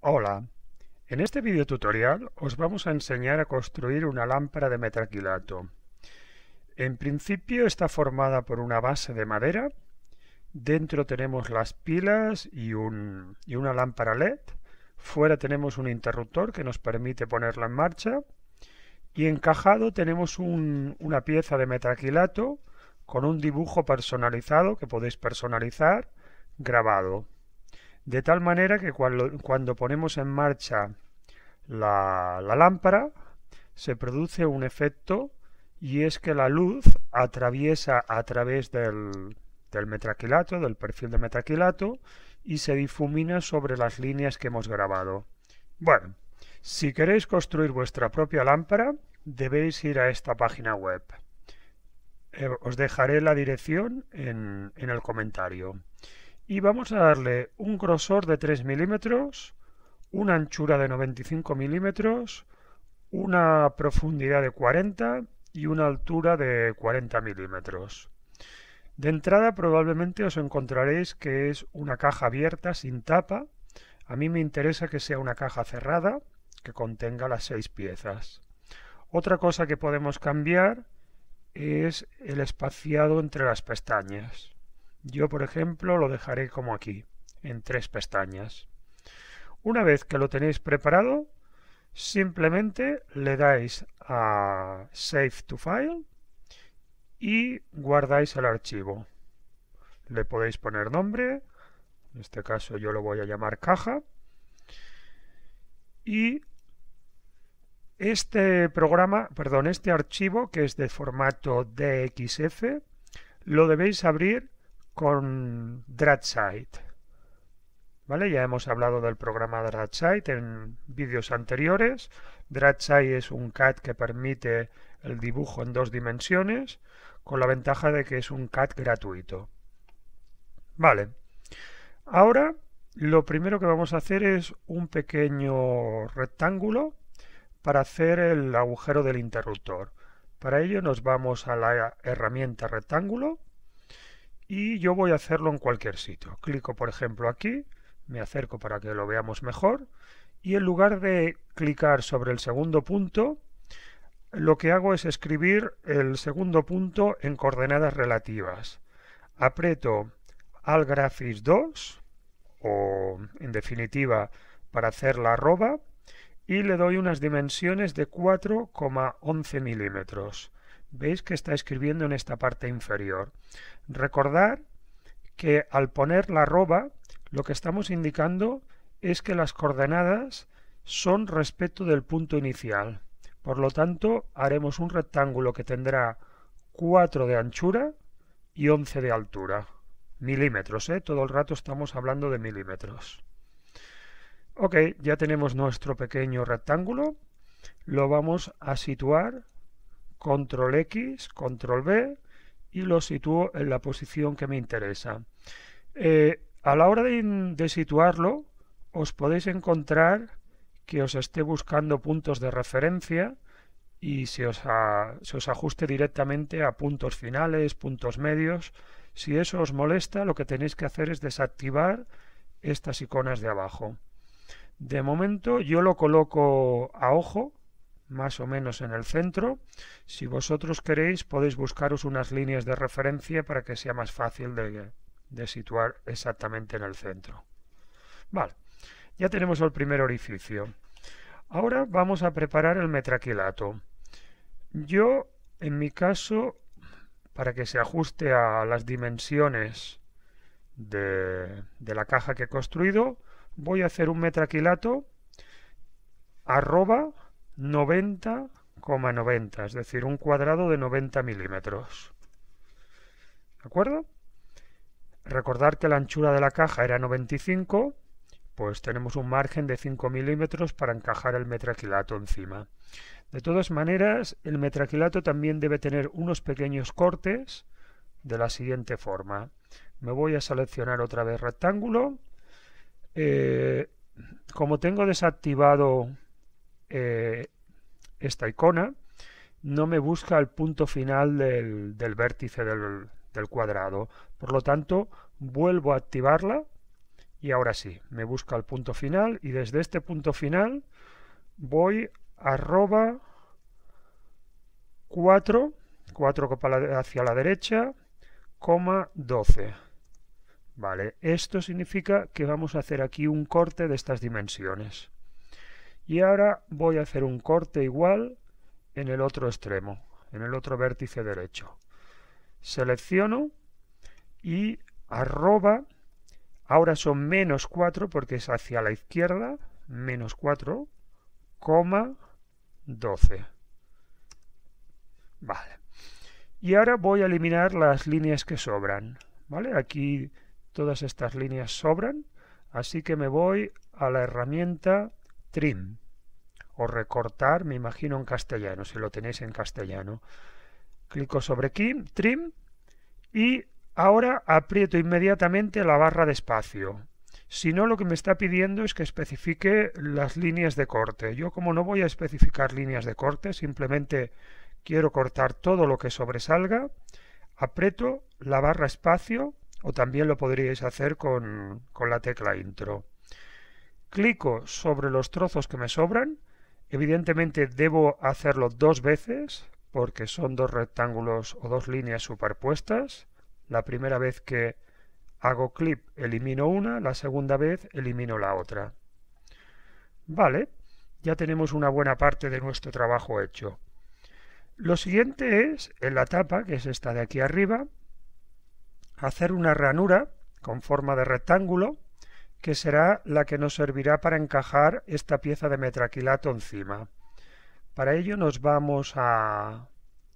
Hola, en este video tutorial os vamos a enseñar a construir una lámpara de metraquilato. En principio está formada por una base de madera, dentro tenemos las pilas y, una lámpara LED, fuera tenemos un interruptor que nos permite ponerla en marcha y encajado tenemos una pieza de metraquilato con un dibujo personalizado que podéis personalizar grabado. De tal manera que cuando, ponemos en marcha la, lámpara, se produce un efecto y es que la luz atraviesa a través del, metraquilato, del perfil de metraquilato, y se difumina sobre las líneas que hemos grabado. Bueno, si queréis construir vuestra propia lámpara, debéis ir a esta página web. Eh, os dejaré la dirección en el comentario y vamos a darle un grosor de 3 milímetros, una anchura de 95 milímetros, una profundidad de 40 y una altura de 40 milímetros. De entrada probablemente os encontraréis que es una caja abierta sin tapa. A mí me interesa que sea una caja cerrada que contenga las seis piezas. Otra cosa que podemos cambiar es el espaciado entre las pestañas. Yo, por ejemplo, lo dejaré como aquí, en tres pestañas. Una vez que lo tenéis preparado, simplemente le dais a Save to File y guardáis el archivo. Le podéis poner nombre, en este caso yo lo voy a llamar caja, y este programa, perdón, este archivo que es de formato DXF, lo debéis abrir con DratSight. ¿Vale? Ya hemos hablado del programa DratSight en vídeos anteriores. DratSight es un CAD que permite el dibujo en dos dimensiones, con la ventaja de que es un CAD gratuito. Vale. Ahora, lo primero que vamos a hacer es un pequeño rectángulo para hacer el agujero del interruptor. Para ello nos vamos a la herramienta rectángulo y yo voy a hacerlo en cualquier sitio. Clico, por ejemplo, aquí, me acerco para que lo veamos mejor, y en lugar de clicar sobre el segundo punto, lo que hago es escribir el segundo punto en coordenadas relativas. Aprieto al grafis 2, o en definitiva para hacer la arroba, y le doy unas dimensiones de 4,11 milímetros veis que está escribiendo en esta parte inferior. Recordar que al poner la arroba lo que estamos indicando es que las coordenadas son respecto del punto inicial. Por lo tanto, haremos un rectángulo que tendrá 4 de anchura y 11 de altura. Milímetros, ¿eh? Todo el rato estamos hablando de milímetros. Ok, ya tenemos nuestro pequeño rectángulo. Lo vamos a situar control X, control B y lo sitúo en la posición que me interesa. Eh, a la hora de, situarlo, os podéis encontrar que os esté buscando puntos de referencia y si os, se os, ajuste directamente a puntos finales, puntos medios. Si eso os molesta, lo que tenéis que hacer es desactivar estas iconas de abajo. De momento yo lo coloco a ojo más o menos en el centro. Si vosotros queréis, podéis buscaros unas líneas de referencia para que sea más fácil de, situar exactamente en el centro. Vale, ya tenemos el primer orificio. Ahora vamos a preparar el metraquilato. Yo, en mi caso, para que se ajuste a las dimensiones de, de la caja que he construido, voy a hacer un metraquilato arroba 90,90, es decir, un cuadrado de 90 milímetros. ¿De acuerdo? Recordar que la anchura de la caja era 95, pues tenemos un margen de 5 milímetros para encajar el metraquilato encima. De todas maneras, el metraquilato también debe tener unos pequeños cortes de la siguiente forma. Me voy a seleccionar otra vez rectángulo. Eh, como tengo desactivado eh, esta icona no me busca el punto final del, vértice del, del cuadrado. Por lo tanto, vuelvo a activarla y ahora sí, me busca el punto final y desde este punto final voy arroba 4, 4 hacia la derecha, coma 12. Vale, esto significa que vamos a hacer aquí un corte de estas dimensiones y ahora voy a hacer un corte igual en el otro extremo, en el otro vértice derecho. Selecciono y arroba, ahora son menos 4 porque es hacia la izquierda, menos 4, 12. Vale. Y ahora voy a eliminar las líneas que sobran. ¿Vale? Aquí todas estas líneas sobran, así que me voy a la herramienta trim o recortar, me imagino en castellano, si lo tenéis en castellano. Clico sobre aquí, trim, y ahora aprieto inmediatamente la barra de espacio. Si no, lo que me está pidiendo es que especifique las líneas de corte. Yo como no voy a especificar líneas de corte, simplemente quiero cortar todo lo que sobresalga, aprieto la barra espacio, o también lo podríais hacer con, con la tecla intro clico sobre los trozos que me sobran. Evidentemente debo hacerlo dos veces porque son dos rectángulos o dos líneas superpuestas. La primera vez que hago clip elimino una, la segunda vez elimino la otra. Vale, ya tenemos una buena parte de nuestro trabajo hecho. Lo siguiente es, en la tapa, que es esta de aquí arriba, hacer una ranura con forma de rectángulo que será la que nos servirá para encajar esta pieza de metraquilato encima. Para ello nos vamos a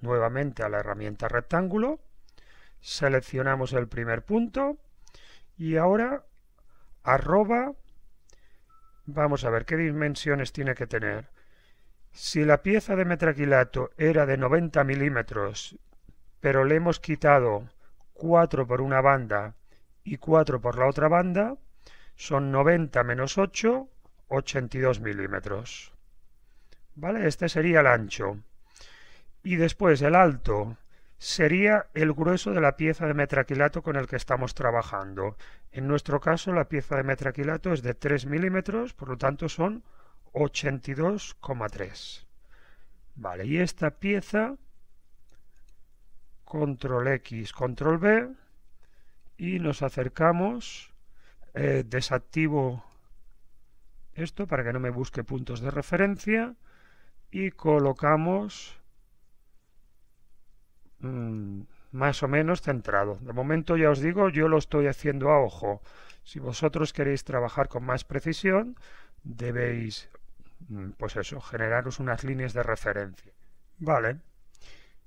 nuevamente a la herramienta rectángulo, seleccionamos el primer punto y ahora arroba, vamos a ver qué dimensiones tiene que tener. Si la pieza de metraquilato era de 90 milímetros, pero le hemos quitado 4 por una banda y 4 por la otra banda, son 90 menos 8, 82 milímetros. ¿Vale? Este sería el ancho. Y después el alto sería el grueso de la pieza de metraquilato con el que estamos trabajando. En nuestro caso la pieza de metraquilato es de 3 milímetros, por lo tanto son 82,3. Vale, y esta pieza, control X, control B, y nos acercamos eh, desactivo esto para que no me busque puntos de referencia y colocamos mm, más o menos centrado. De momento ya os digo, yo lo estoy haciendo a ojo. Si vosotros queréis trabajar con más precisión, debéis, mm, pues eso, generaros unas líneas de referencia. Vale.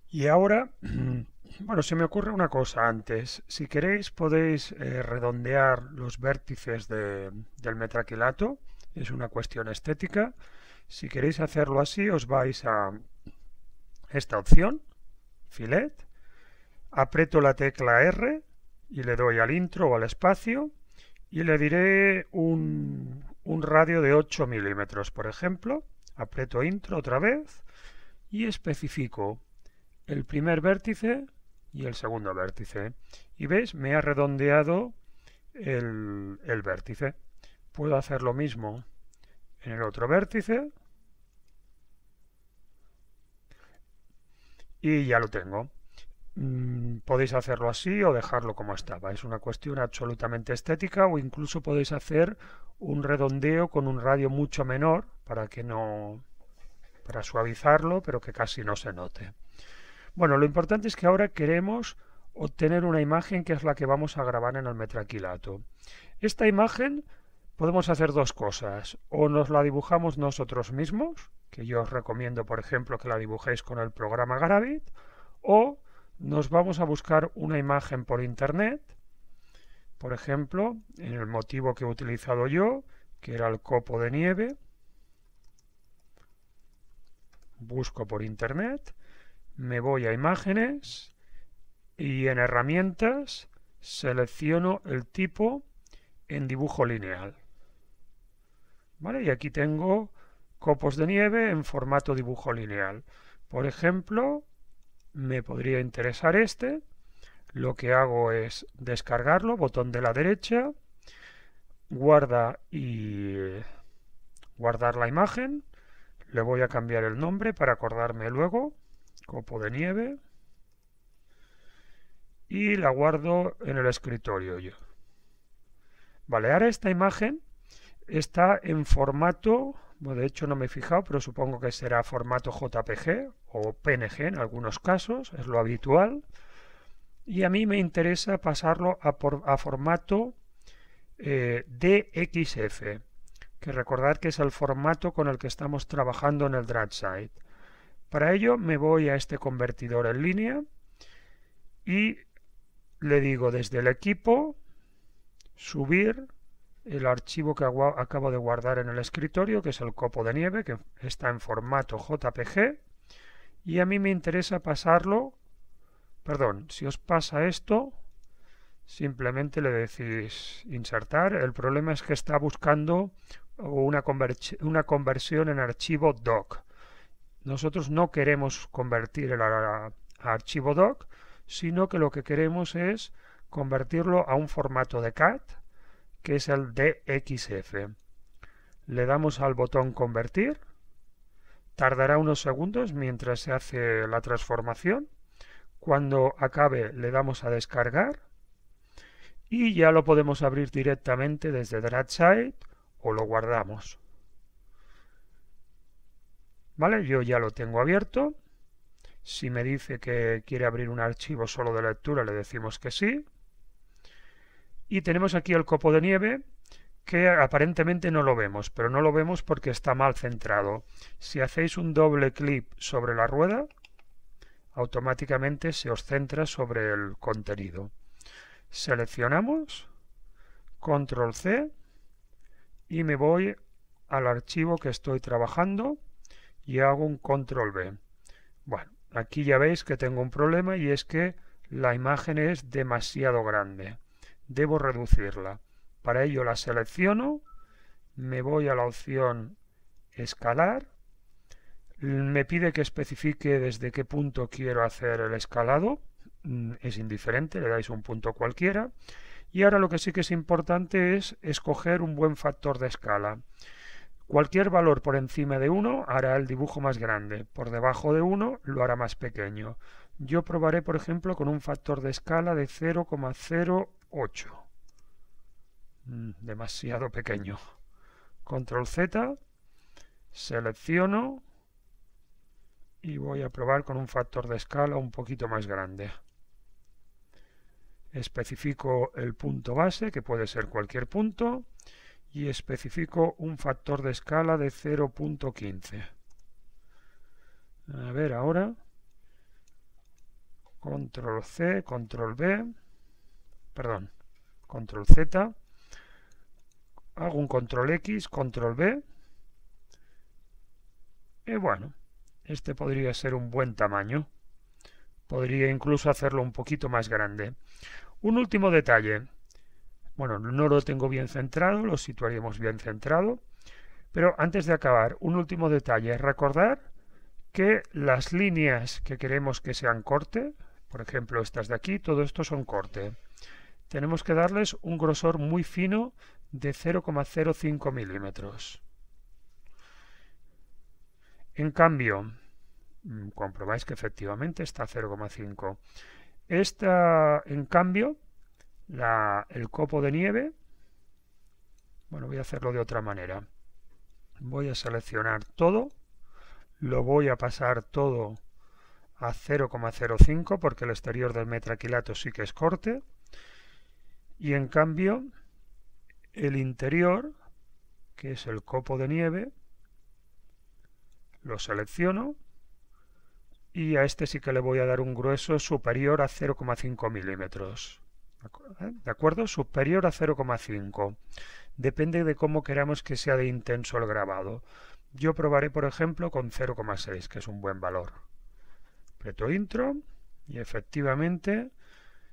Y ahora Bueno, se me ocurre una cosa antes. Si queréis podéis eh, redondear los vértices del metraquilato. Es una cuestión estética. Si queréis hacerlo así, os vais a esta opción, filet, apreto la tecla R y le doy al intro o al espacio y le diré un, un radio de 8 milímetros, por ejemplo. apreto intro otra vez y especifico el primer vértice y el segundo vértice. Y veis, me ha redondeado el, vértice. Puedo hacer lo mismo en el otro vértice. Y ya lo tengo. Mm, podéis hacerlo así o dejarlo como estaba. Es una cuestión absolutamente estética o incluso podéis hacer un redondeo con un radio mucho menor para que no para suavizarlo, pero que casi no se note. Bueno, lo importante es que ahora queremos obtener una imagen que es la que vamos a grabar en el metraquilato. Esta imagen podemos hacer dos cosas. O nos la dibujamos nosotros mismos, que yo os recomiendo, por ejemplo, que la dibujéis con el programa Gravit, o nos vamos a buscar una imagen por internet, por ejemplo, en el motivo que he utilizado yo, que era el copo de nieve. Busco por internet me voy a imágenes y en herramientas selecciono el tipo en dibujo lineal. Y aquí tengo copos de nieve en formato dibujo lineal. Por ejemplo, me podría interesar este. Lo que hago es descargarlo, botón de la derecha, guarda y guardar la imagen. Le voy a cambiar el nombre para acordarme luego copo de nieve y la guardo en el escritorio yo. Vale, ahora esta imagen está en formato, bueno, de hecho no me he fijado, pero supongo que será formato JPG o PNG en algunos casos, es lo habitual. Y a mí me interesa pasarlo a, formato eh, DXF, que recordad que es el formato con el que estamos trabajando en el site para ello me voy a este convertidor en línea y le digo desde el equipo subir el archivo que acabo de guardar en el escritorio, que es el copo de nieve, que está en formato JPG, y a mí me interesa pasarlo, perdón, si os pasa esto, simplemente le decís insertar, el problema es que está buscando una, una conversión en archivo doc, nosotros no queremos convertir el archivo doc, sino que lo que queremos es convertirlo a un formato de CAT, que es el DXF. Le damos al botón convertir, tardará unos segundos mientras se hace la transformación, cuando acabe le damos a descargar y ya lo podemos abrir directamente desde DraftSite o lo guardamos. ¿Vale? Yo ya lo tengo abierto. Si me dice que quiere abrir un archivo solo de lectura, le decimos que sí. Y tenemos aquí el copo de nieve, que aparentemente no lo vemos, pero no lo vemos porque está mal centrado. Si hacéis un doble clic sobre la rueda, automáticamente se os centra sobre el contenido. Seleccionamos, control C, y me voy al archivo que estoy trabajando, y hago un control B. Bueno, aquí ya veis que tengo un problema y es que la imagen es demasiado grande. Debo reducirla. Para ello la selecciono, me voy a la opción escalar, me pide que especifique desde qué punto quiero hacer el escalado, mm, es indiferente, le dais un punto cualquiera, y ahora lo que sí que es importante es escoger un buen factor de escala. Cualquier valor por encima de 1 hará el dibujo más grande, por debajo de 1 lo hará más pequeño. Yo probaré, por ejemplo, con un factor de escala de 0,08. Mm, demasiado pequeño. Control Z, selecciono y voy a probar con un factor de escala un poquito más grande. Especifico el punto base, que puede ser cualquier punto, y especifico un factor de escala de 0.15. A ver ahora. Control C, Control B, perdón, Control Z. Hago un Control X, Control B. Y bueno, este podría ser un buen tamaño. Podría incluso hacerlo un poquito más grande. Un último detalle. Bueno, no lo tengo bien centrado, lo situaríamos bien centrado. Pero antes de acabar, un último detalle. Recordar que las líneas que queremos que sean corte, por ejemplo estas de aquí, todo esto son corte. Tenemos que darles un grosor muy fino de 0,05 milímetros. En cambio, mm, comprobáis que efectivamente está 0,5. Esta, en cambio, el copo de nieve. Bueno, voy a hacerlo de otra manera. Voy a seleccionar todo. Lo voy a pasar todo a 0,05 porque el exterior del metraquilato sí que es corte. Y en cambio, el interior, que es el copo de nieve, lo selecciono y a este sí que le voy a dar un grueso superior a 0,5 milímetros. ¿eh? ¿De acuerdo? Superior a 0,5. Depende de cómo queramos que sea de intenso el grabado. Yo probaré, por ejemplo, con 0,6, que es un buen valor. Preto intro y efectivamente,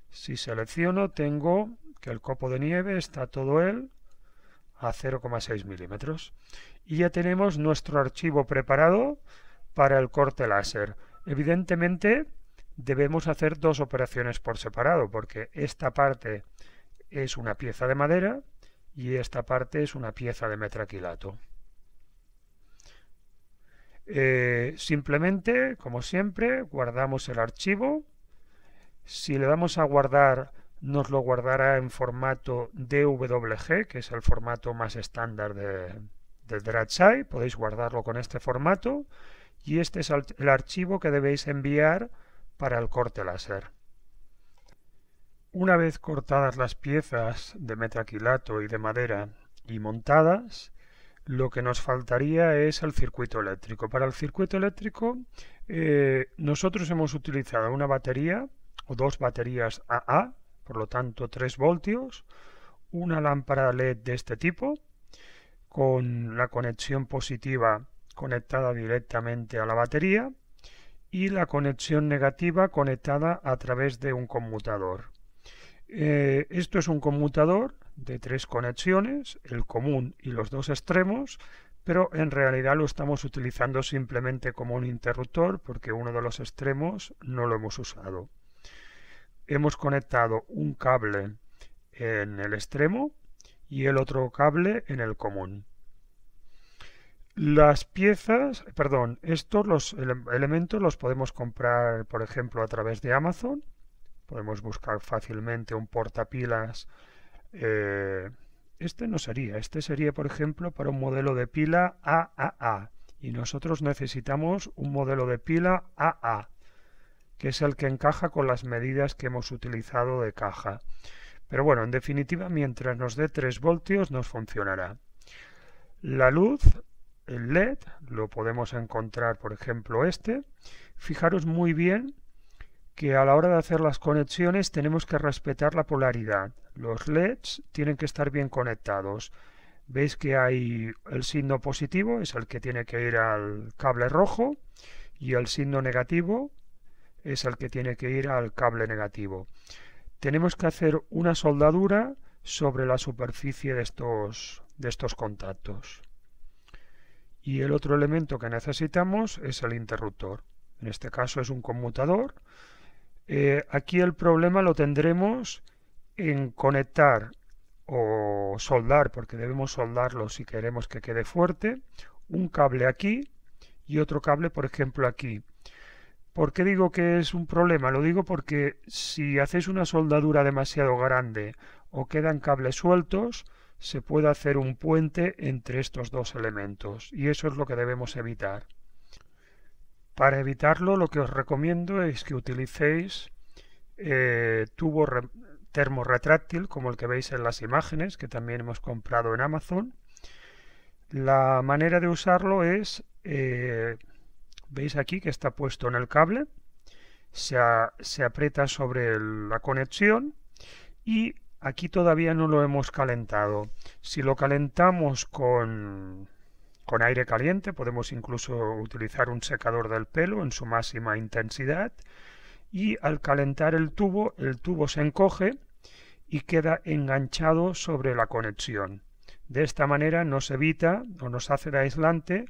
si selecciono, tengo que el copo de nieve está todo él a 0,6 milímetros. Y ya tenemos nuestro archivo preparado para el corte láser. Evidentemente, debemos hacer dos operaciones por separado, porque esta parte es una pieza de madera y esta parte es una pieza de metraquilato. Eh, simplemente, como siempre, guardamos el archivo. Si le damos a guardar, nos lo guardará en formato DWG, que es el formato más estándar de, de Podéis guardarlo con este formato. Y este es el archivo que debéis enviar para el corte láser. Una vez cortadas las piezas de metraquilato y de madera y montadas, lo que nos faltaría es el circuito eléctrico. Para el circuito eléctrico eh, nosotros hemos utilizado una batería o dos baterías AA, por lo tanto 3 voltios, una lámpara LED de este tipo, con la conexión positiva conectada directamente a la batería, y la conexión negativa conectada a través de un conmutador. Eh, esto es un conmutador de tres conexiones, el común y los dos extremos, pero en realidad lo estamos utilizando simplemente como un interruptor porque uno de los extremos no lo hemos usado. Hemos conectado un cable en el extremo y el otro cable en el común. Las piezas, perdón, estos los elementos los podemos comprar, por ejemplo, a través de Amazon. Podemos buscar fácilmente un portapilas. Eh, este no sería, este sería, por ejemplo, para un modelo de pila AAA. Y nosotros necesitamos un modelo de pila AA, que es el que encaja con las medidas que hemos utilizado de caja. Pero bueno, en definitiva, mientras nos dé 3 voltios nos funcionará. La luz el LED, lo podemos encontrar, por ejemplo, este. Fijaros muy bien que a la hora de hacer las conexiones tenemos que respetar la polaridad. Los LEDs tienen que estar bien conectados. Veis que hay el signo positivo, es el que tiene que ir al cable rojo, y el signo negativo es el que tiene que ir al cable negativo. Tenemos que hacer una soldadura sobre la superficie de estos, de estos contactos. Y el otro elemento que necesitamos es el interruptor. En este caso es un conmutador. Eh, aquí el problema lo tendremos en conectar o soldar, porque debemos soldarlo si queremos que quede fuerte, un cable aquí y otro cable, por ejemplo, aquí. ¿Por qué digo que es un problema? Lo digo porque si hacéis una soldadura demasiado grande o quedan cables sueltos, se puede hacer un puente entre estos dos elementos y eso es lo que debemos evitar. Para evitarlo lo que os recomiendo es que utilicéis eh, tubo termorretráctil como el que veis en las imágenes que también hemos comprado en Amazon. La manera de usarlo es, eh, veis aquí que está puesto en el cable, se, aprieta sobre la conexión y aquí todavía no lo hemos calentado. Si lo calentamos con, con aire caliente, podemos incluso utilizar un secador del pelo en su máxima intensidad. Y al calentar el tubo, el tubo se encoge y queda enganchado sobre la conexión. De esta manera nos evita o nos hace de aislante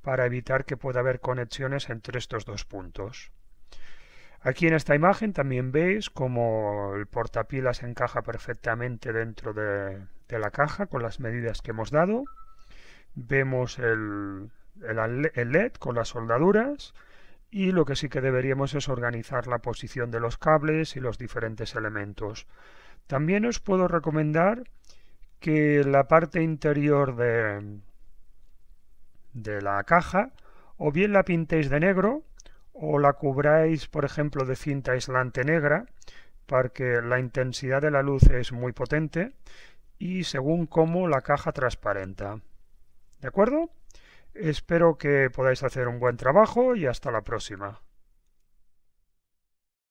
para evitar que pueda haber conexiones entre estos dos puntos. Aquí en esta imagen también veis como el se encaja perfectamente dentro de, la caja con las medidas que hemos dado. Vemos el, LED con las soldaduras y lo que sí que deberíamos es organizar la posición de los cables y los diferentes elementos. También os puedo recomendar que la parte interior de la caja o bien la pintéis de negro o la cubráis, por ejemplo, de cinta aislante negra, porque la intensidad de la luz es muy potente, y según cómo la caja transparenta. ¿De acuerdo? Espero que podáis hacer un buen trabajo y hasta la próxima.